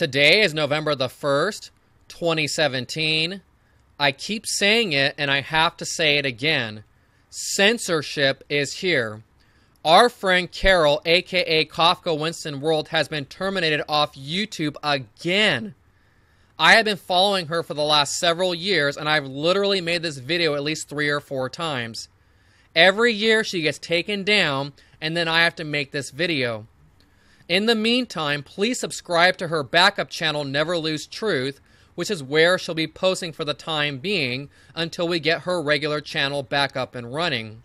Today is November the 1st, 2017. I keep saying it and I have to say it again. Censorship is here. Our friend Carol, aka Kafka Winston World, has been terminated off YouTube again. I have been following her for the last several years and I've literally made this video at least three or four times. Every year she gets taken down and then I have to make this video. In the meantime, please subscribe to her backup channel, Never Lose Truth, which is where she'll be posting for the time being until we get her regular channel back up and running.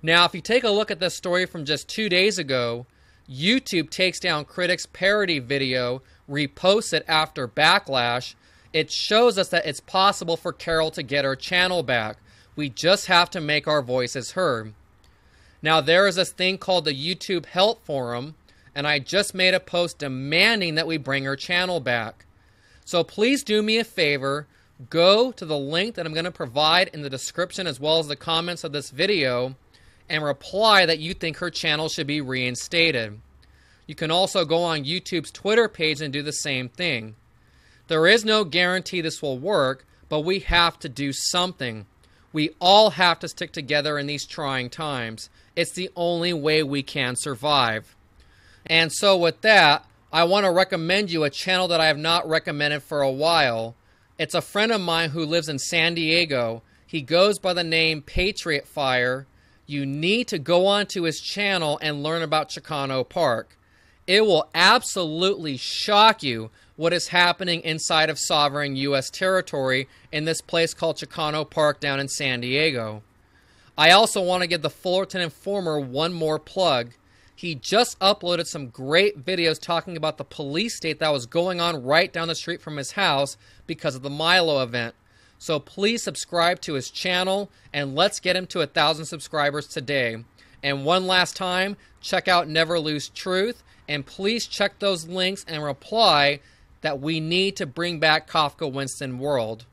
Now, if you take a look at this story from just two days ago, YouTube takes down critics' parody video, reposts it after backlash. It shows us that it's possible for Carol to get her channel back. We just have to make our voices heard. Now, there is this thing called the YouTube Help Forum, and I just made a post demanding that we bring her channel back. So please do me a favor go to the link that I'm going to provide in the description as well as the comments of this video and reply that you think her channel should be reinstated. You can also go on YouTube's Twitter page and do the same thing. There is no guarantee this will work, but we have to do something. We all have to stick together in these trying times. It's the only way we can survive. And so, with that, I want to recommend you a channel that I have not recommended for a while. It's a friend of mine who lives in San Diego. He goes by the name Patriot Fire. You need to go onto his channel and learn about Chicano Park. It will absolutely shock you what is happening inside of sovereign U.S. territory in this place called Chicano Park down in San Diego. I also want to give the Fullerton Informer one more plug. He just uploaded some great videos talking about the police state that was going on right down the street from his house because of the Milo event. So please subscribe to his channel and let's get him to a thousand subscribers today. And one last time, check out Never Lose Truth and please check those links and reply that we need to bring back Kafka Winston World.